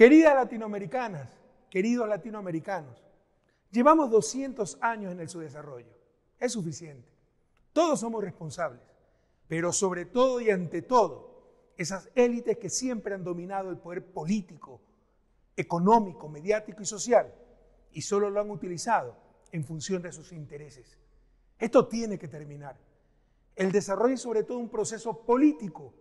Queridas latinoamericanas, queridos latinoamericanos, llevamos 200 años en el, subdesarrollo, Es suficiente. Todos somos responsables, pero sobre todo y ante todo, esas élites que siempre han dominado el poder político, económico, mediático y social, y solo lo han utilizado en función de sus intereses. Esto tiene que terminar. El desarrollo es sobre todo un proceso político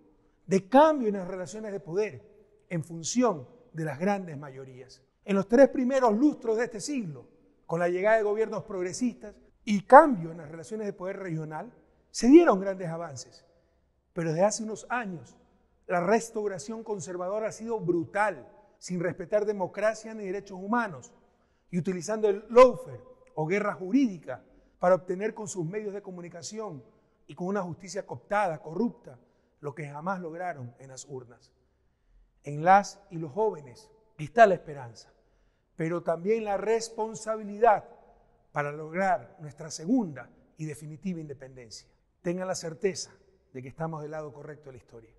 de cambio en las relaciones de poder en función de las grandes mayorías. En los tres primeros lustros de este siglo, con la llegada de gobiernos progresistas y cambio en las relaciones de poder regional, se dieron grandes avances. Pero desde hace unos años, la restauración conservadora ha sido brutal, sin respetar democracia ni derechos humanos, y utilizando el lawfare o guerra jurídica para obtener con sus medios de comunicación y con una justicia cooptada, corrupta, lo que jamás lograron en las urnas en las y los jóvenes está la esperanza, pero también la responsabilidad para lograr nuestra segunda y definitiva independencia. Tengan la certeza de que estamos del lado correcto de la historia,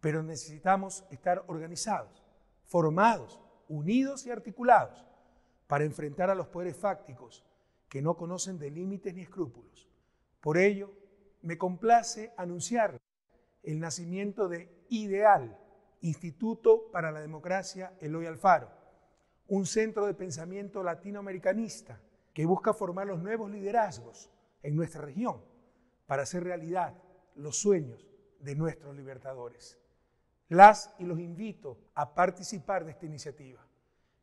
pero necesitamos estar organizados, formados, unidos y articulados para enfrentar a los poderes fácticos que no conocen de límites ni escrúpulos. Por ello, me complace anunciar el nacimiento de Ideal, Instituto para la Democracia Eloy Alfaro, un centro de pensamiento latinoamericanista que busca formar los nuevos liderazgos en nuestra región para hacer realidad los sueños de nuestros libertadores. Las y los invito a participar de esta iniciativa.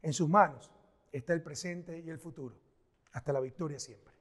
En sus manos está el presente y el futuro. Hasta la victoria siempre.